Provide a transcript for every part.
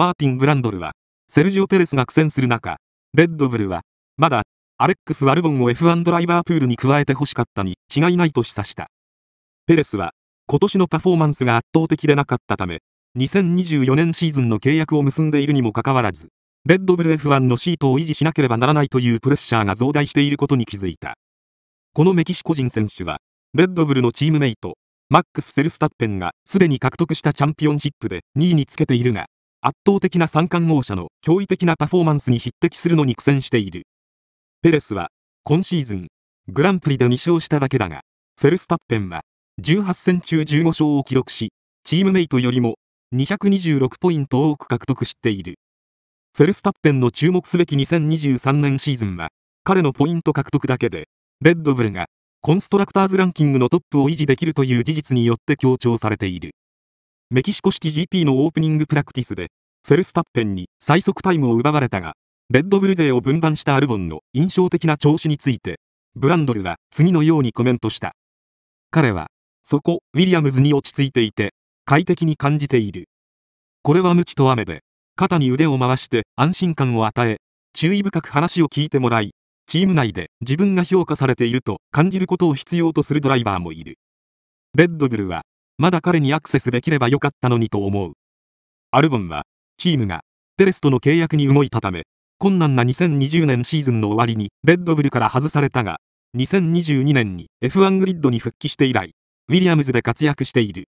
マーティン・ブランドルは、セルジオ・ペレスが苦戦する中、レッドブルは、まだ、アレックス・ワルボンを F1 ドライバープールに加えて欲しかったに違いないと示唆した。ペレスは、今年のパフォーマンスが圧倒的でなかったため、2024年シーズンの契約を結んでいるにもかかわらず、レッドブル F1 のシートを維持しなければならないというプレッシャーが増大していることに気づいた。このメキシコ人選手は、レッドブルのチームメイト、マックス・フェルスタッペンがすでに獲得したチャンピオンシップで2位につけているが、圧倒的な三冠王者の驚異的なパフォーマンスに匹敵するのに苦戦している。ペレスは、今シーズン、グランプリで2勝しただけだが、フェルスタッペンは、18戦中15勝を記録し、チームメイトよりも226ポイント多く獲得している。フェルスタッペンの注目すべき2023年シーズンは、彼のポイント獲得だけで、レッドブルがコンストラクターズランキングのトップを維持できるという事実によって強調されている。メキシコシティ GP のオープニングプラクティスで、フェルスタッペンに最速タイムを奪われたが、レッドブル勢を分断したアルボンの印象的な調子について、ブランドルは次のようにコメントした。彼は、そこ、ウィリアムズに落ち着いていて、快適に感じている。これは無知と雨で、肩に腕を回して安心感を与え、注意深く話を聞いてもらい、チーム内で自分が評価されていると感じることを必要とするドライバーもいる。レッドブルはまだ彼にアクセスできればよかったのにと思う。アルボンは、チームが、ペレスとの契約に動いたため、困難な2020年シーズンの終わりに、レッドブルから外されたが、2022年に F1 グリッドに復帰して以来、ウィリアムズで活躍している。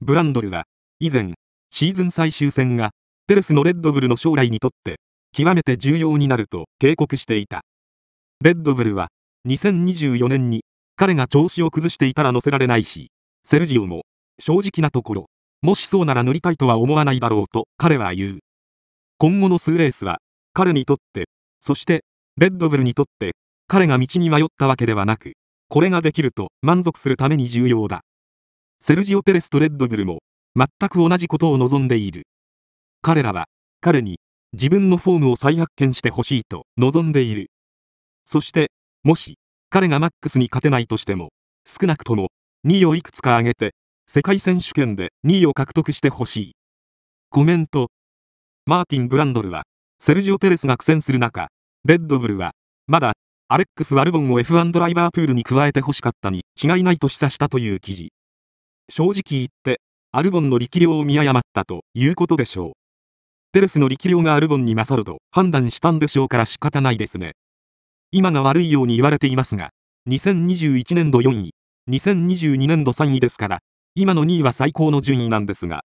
ブランドルは、以前、シーズン最終戦が、ペレスのレッドブルの将来にとって、極めて重要になると警告していた。レッドブルは、2024年に、彼が調子を崩していたら乗せられないし、セルジオも、正直なところ、もしそうなら塗りたいとは思わないだろうと彼は言う。今後の数レースは、彼にとって、そして、レッドブルにとって、彼が道に迷ったわけではなく、これができると満足するために重要だ。セルジオ・ペレスとレッドブルも、全く同じことを望んでいる。彼らは、彼に、自分のフォームを再発見してほしいと望んでいる。そして、もし、彼がマックスに勝てないとしても、少なくとも、2をいくつか上げて、世界選手権で2位を獲得してほしい。コメント。マーティン・ブランドルは、セルジオ・ペレスが苦戦する中、レッドブルは、まだ、アレックス・アルボンを F1 ドライバープールに加えてほしかったに違いないと示唆したという記事。正直言って、アルボンの力量を見誤ったということでしょう。ペレスの力量がアルボンに勝ると判断したんでしょうから仕方ないですね。今が悪いように言われていますが、2021年度4位、2022年度3位ですから、今の2位は最高の順位なんですが